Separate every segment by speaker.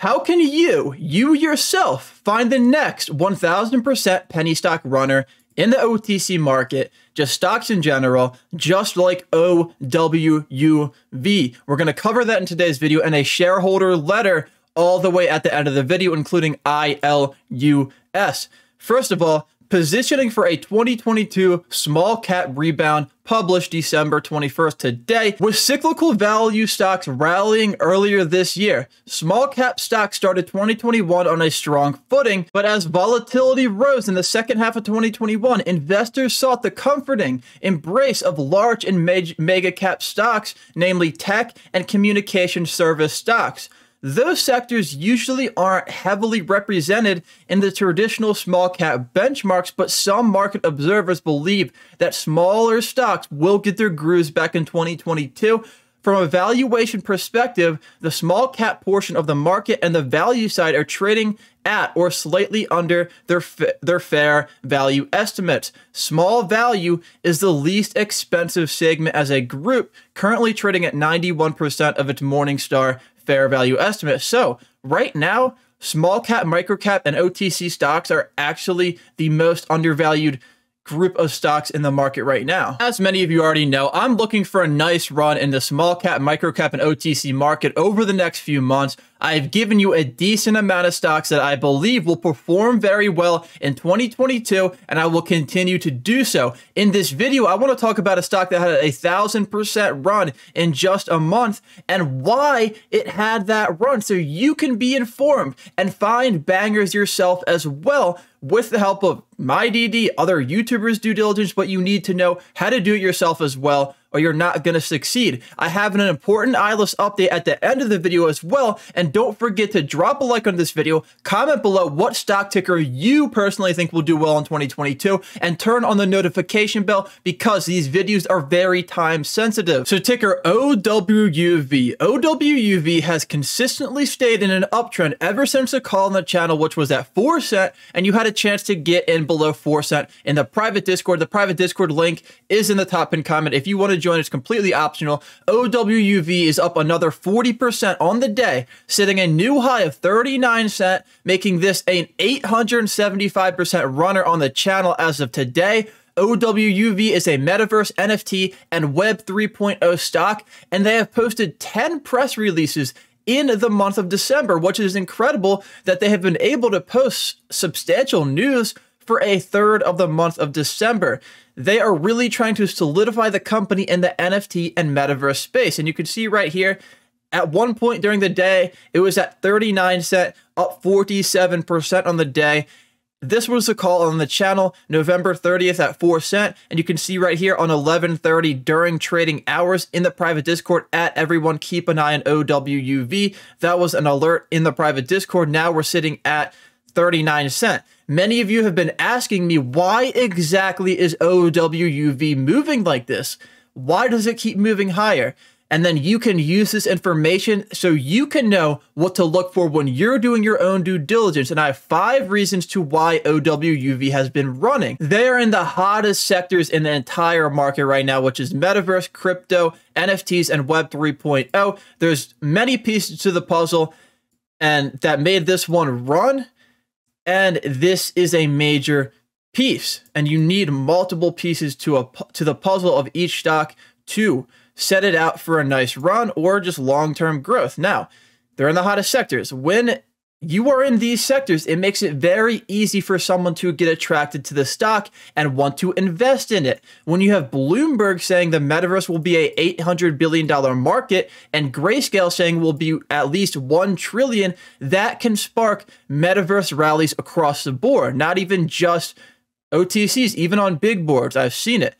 Speaker 1: How can you, you yourself, find the next 1000% penny stock runner in the OTC market, just stocks in general, just like OWUV? We're going to cover that in today's video and a shareholder letter all the way at the end of the video, including ILUS. First of all, positioning for a 2022 small cap rebound published December 21st today, with cyclical value stocks rallying earlier this year. Small cap stocks started 2021 on a strong footing, but as volatility rose in the second half of 2021, investors sought the comforting embrace of large and mega cap stocks, namely tech and communication service stocks those sectors usually aren't heavily represented in the traditional small cap benchmarks, but some market observers believe that smaller stocks will get their grooves back in 2022. From a valuation perspective, the small cap portion of the market and the value side are trading at or slightly under their fa their fair value estimates. Small value is the least expensive segment as a group, currently trading at 91% of its Morningstar fair value estimate. So, right now, small cap, micro cap, and OTC stocks are actually the most undervalued group of stocks in the market right now. As many of you already know, I'm looking for a nice run in the small cap, micro cap, and OTC market over the next few months. I've given you a decent amount of stocks that I believe will perform very well in 2022, and I will continue to do so. In this video, I want to talk about a stock that had a thousand percent run in just a month and why it had that run so you can be informed and find bangers yourself as well with the help of my DD, other YouTubers' due diligence, but you need to know how to do it yourself as well or you're not going to succeed. I have an important iOS update at the end of the video as well, and don't forget to drop a like on this video, comment below what stock ticker you personally think will do well in 2022, and turn on the notification bell because these videos are very time sensitive. So ticker OWUV. OWUV has consistently stayed in an uptrend ever since the call on the channel, which was at 4 cent, and you had a chance to get in below 4 cent in the private Discord. The private Discord link is in the top pin comment. If you want to to join. It's completely optional. OWUV is up another 40% on the day, sitting a new high of 39 cent, making this an 875% runner on the channel as of today. OWUV is a metaverse NFT and Web 3.0 stock, and they have posted 10 press releases in the month of December, which is incredible that they have been able to post substantial news for a third of the month of December. They are really trying to solidify the company in the NFT and metaverse space. And you can see right here, at one point during the day, it was at 39 cent, up 47% on the day. This was the call on the channel November 30th at 4 cent. And you can see right here on 11.30 during trading hours in the private Discord at everyone keep an eye on OWUV. That was an alert in the private Discord. Now we're sitting at $0.39. Many of you have been asking me why exactly is OWUV moving like this? Why does it keep moving higher? And then you can use this information so you can know what to look for when you're doing your own due diligence. And I have five reasons to why OWUV has been running. They are in the hottest sectors in the entire market right now, which is metaverse, crypto, NFTs, and Web 3.0. There's many pieces to the puzzle and that made this one run and this is a major piece, and you need multiple pieces to a to the puzzle of each stock to set it out for a nice run or just long-term growth. Now, they're in the hottest sectors. When you are in these sectors, it makes it very easy for someone to get attracted to the stock and want to invest in it. When you have Bloomberg saying the metaverse will be a $800 billion market and Grayscale saying will be at least $1 that can spark metaverse rallies across the board, not even just OTCs, even on big boards. I've seen it.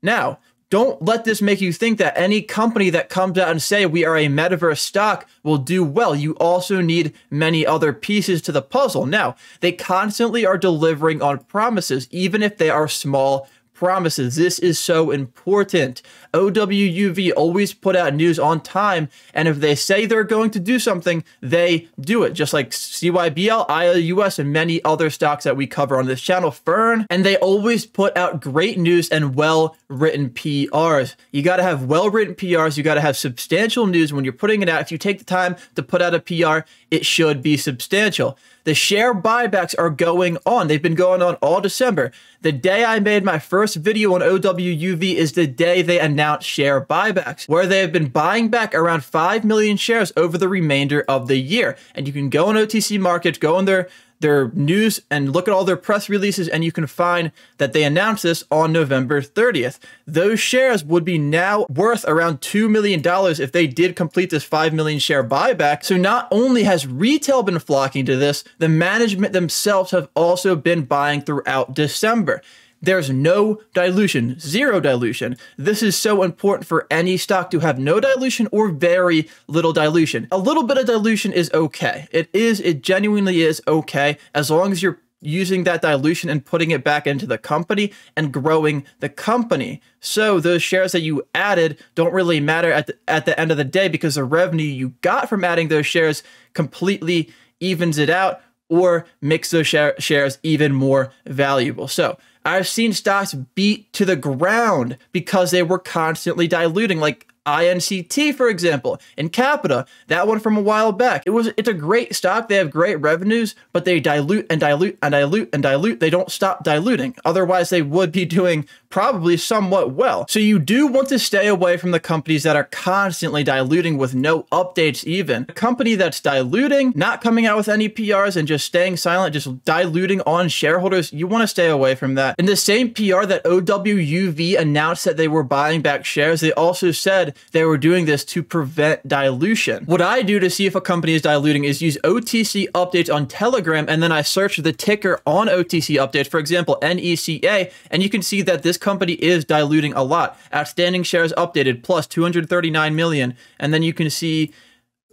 Speaker 1: Now, don't let this make you think that any company that comes out and say we are a metaverse stock will do well. You also need many other pieces to the puzzle. Now, they constantly are delivering on promises, even if they are small promises. This is so important. OWUV always put out news on time, and if they say they're going to do something, they do it, just like CYBL, ILUS, and many other stocks that we cover on this channel, Fern, and they always put out great news and well written PRs. You got to have well written PRs, you got to have substantial news when you're putting it out. If you take the time to put out a PR, it should be substantial. The share buybacks are going on. They've been going on all December. The day I made my first video on OWUV is the day they announced share buybacks, where they have been buying back around 5 million shares over the remainder of the year. And you can go on OTC Market, go on their their news and look at all their press releases, and you can find that they announced this on November 30th. Those shares would be now worth around $2 million if they did complete this 5 million share buyback. So not only has retail been flocking to this, the management themselves have also been buying throughout December. There's no dilution, zero dilution. This is so important for any stock to have no dilution or very little dilution. A little bit of dilution is okay. It is, it genuinely is okay as long as you're using that dilution and putting it back into the company and growing the company. So those shares that you added don't really matter at the, at the end of the day because the revenue you got from adding those shares completely evens it out or makes those share shares even more valuable. So I've seen stocks beat to the ground because they were constantly diluting, like INCT, for example, and Capita, that one from a while back. It was it's a great stock. They have great revenues, but they dilute and dilute and dilute and dilute. They don't stop diluting. Otherwise, they would be doing probably somewhat well. So you do want to stay away from the companies that are constantly diluting with no updates even. A company that's diluting, not coming out with any PRs and just staying silent, just diluting on shareholders, you want to stay away from that. In the same PR that OWUV announced that they were buying back shares, they also said they were doing this to prevent dilution. What I do to see if a company is diluting is use OTC updates on Telegram and then I search the ticker on OTC updates, for example, NECA, and you can see that this company is diluting a lot. Outstanding shares updated plus 239 million, and then you can see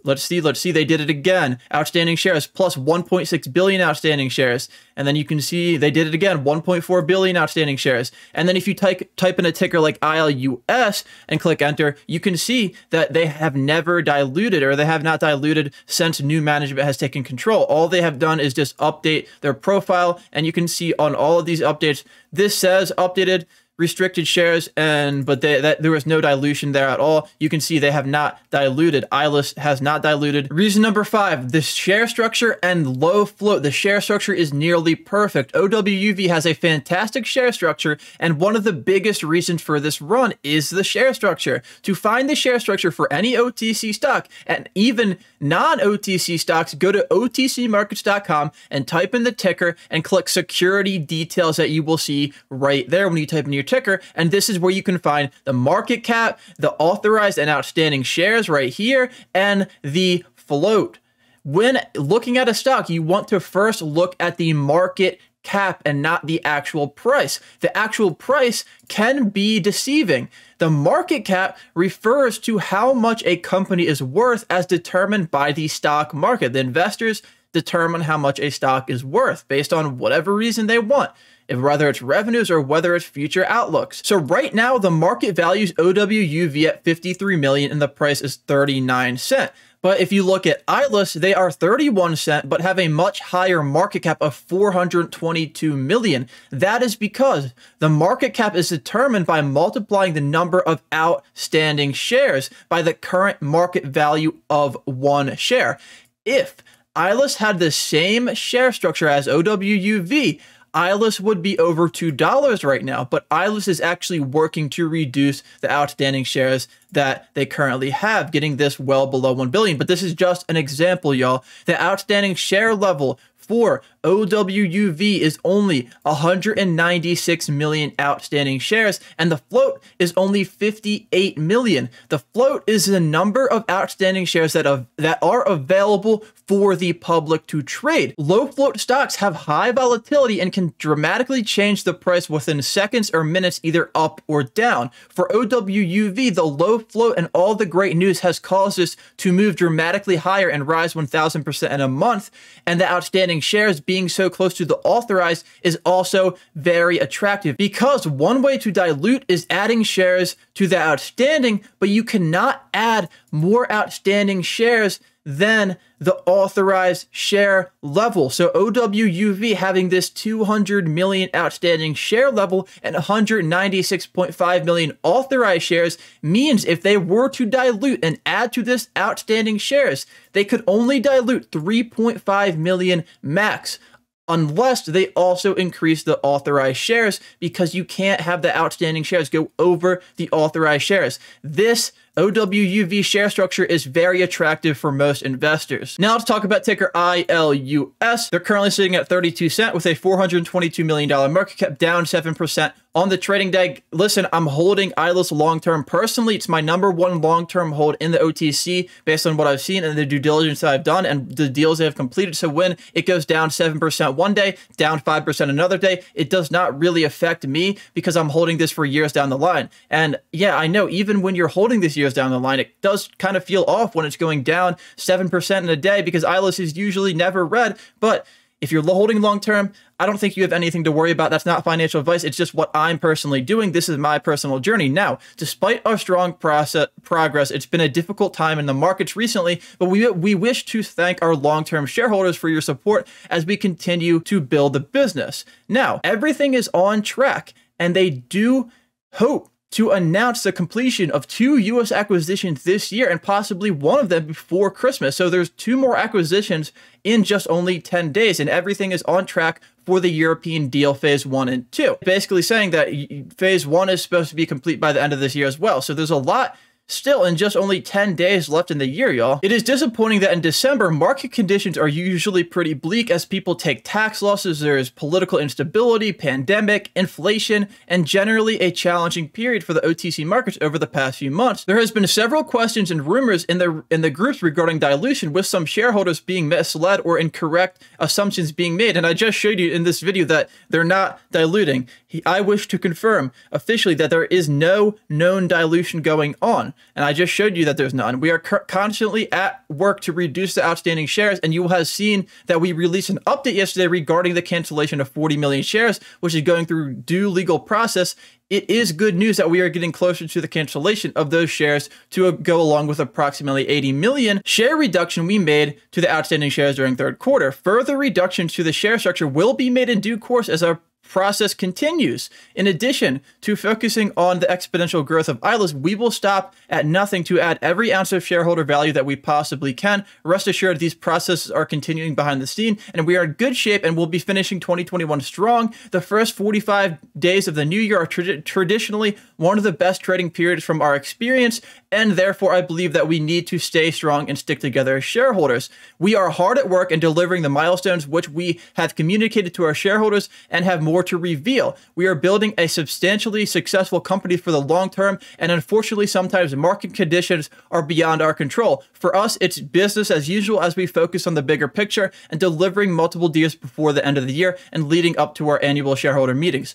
Speaker 1: Let's see, let's see, they did it again. Outstanding shares plus 1.6 billion outstanding shares. And then you can see they did it again, 1.4 billion outstanding shares. And then if you type type in a ticker like ILUS and click enter, you can see that they have never diluted or they have not diluted since new management has taken control. All they have done is just update their profile and you can see on all of these updates, this says updated restricted shares and but they, that there was no dilution there at all you can see they have not diluted ILIS has not diluted reason number five the share structure and low float the share structure is nearly perfect OWUV has a fantastic share structure and one of the biggest reasons for this run is the share structure to find the share structure for any OTC stock and even non-OTC stocks go to otcmarkets.com and type in the ticker and click security details that you will see right there when you type in your ticker. And this is where you can find the market cap, the authorized and outstanding shares right here, and the float. When looking at a stock, you want to first look at the market cap and not the actual price. The actual price can be deceiving. The market cap refers to how much a company is worth as determined by the stock market. The investors determine how much a stock is worth based on whatever reason they want whether it's revenues or whether it's future outlooks. So right now, the market values OWUV at 53 million and the price is 39 cent. But if you look at ILIS, they are 31 cent, but have a much higher market cap of 422 million. That is because the market cap is determined by multiplying the number of outstanding shares by the current market value of one share. If ILIS had the same share structure as OWUV, Eyeless would be over $2 right now, but Eyeless is actually working to reduce the outstanding shares that they currently have, getting this well below 1 billion. But this is just an example, y'all. The outstanding share level for OWUV is only 196 million outstanding shares, and the float is only 58 million. The float is the number of outstanding shares that, av- that are available for the public to trade. Low float stocks have high volatility and can dramatically change the price within seconds or minutes, either up or down. For OWUV, the low float and all the great news has caused this to move dramatically higher and rise 1,000% in a month, and the outstanding shares being so close to the authorized is also very attractive because one way to dilute is adding shares to the outstanding, but you cannot add more outstanding shares than the authorized share level. So OWUV having this 200 million outstanding share level and 196.5 million authorized shares means if they were to dilute and add to this outstanding shares, they could only dilute 3.5 million max unless they also increase the authorized shares because you can't have the outstanding shares go over the authorized shares. This OWUV share structure is very attractive for most investors. Now let's talk about ticker ILUS. They're currently sitting at 32 cent with a $422 million market cap down 7% on the trading day. Listen, I'm holding ILUS long-term. Personally, it's my number one long-term hold in the OTC based on what I've seen and the due diligence that I've done and the deals they have completed. So when it goes down 7% one day, down 5% another day, it does not really affect me because I'm holding this for years down the line. And yeah, I know even when you're holding this year down the line. It does kind of feel off when it's going down 7% in a day because Eyeless is usually never red, but if you're holding long term, I don't think you have anything to worry about. That's not financial advice. It's just what I'm personally doing. This is my personal journey. Now, despite our strong process, progress, it's been a difficult time in the markets recently, but we, we wish to thank our long term shareholders for your support as we continue to build the business. Now, everything is on track, and they do hope to announce the completion of two U.S. acquisitions this year and possibly one of them before Christmas. So there's two more acquisitions in just only 10 days, and everything is on track for the European deal phase one and two. Basically, saying that phase one is supposed to be complete by the end of this year as well. So there's a lot Still, in just only 10 days left in the year, y'all, it is disappointing that in December, market conditions are usually pretty bleak as people take tax losses, there is political instability, pandemic, inflation, and generally a challenging period for the OTC markets over the past few months. There has been several questions and rumors in the in the groups regarding dilution, with some shareholders being misled or incorrect assumptions being made. And I just showed you in this video that they're not diluting. I wish to confirm officially that there is no known dilution going on. And I just showed you that there's none. We are constantly at work to reduce the outstanding shares. And you will have seen that we released an update yesterday regarding the cancellation of 40 million shares, which is going through due legal process. It is good news that we are getting closer to the cancellation of those shares to go along with approximately 80 million share reduction we made to the outstanding shares during third quarter. Further reductions to the share structure will be made in due course as our process continues. In addition to focusing on the exponential growth of ILAs, we will stop at nothing to add every ounce of shareholder value that we possibly can. Rest assured, these processes are continuing behind the scene, and we are in good shape and will be finishing 2021 strong. The first 45 days of the new year are tra traditionally one of the best trading periods from our experience, and therefore I believe that we need to stay strong and stick together as shareholders. We are hard at work in delivering the milestones which we have communicated to our shareholders and have more more to reveal. We are building a substantially successful company for the long term, and unfortunately, sometimes market conditions are beyond our control. For us, it's business as usual as we focus on the bigger picture and delivering multiple deals before the end of the year and leading up to our annual shareholder meetings.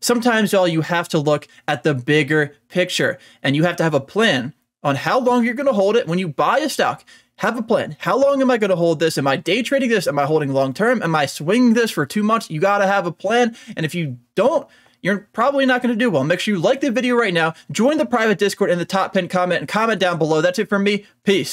Speaker 1: Sometimes, y'all, you have to look at the bigger picture and you have to have a plan on how long you're going to hold it when you buy a stock have a plan. How long am I going to hold this? Am I day trading this? Am I holding long term? Am I swinging this for two months? You got to have a plan. And if you don't, you're probably not going to do well. Make sure you like the video right now, join the private Discord in the top pinned comment, and comment down below. That's it from me. Peace.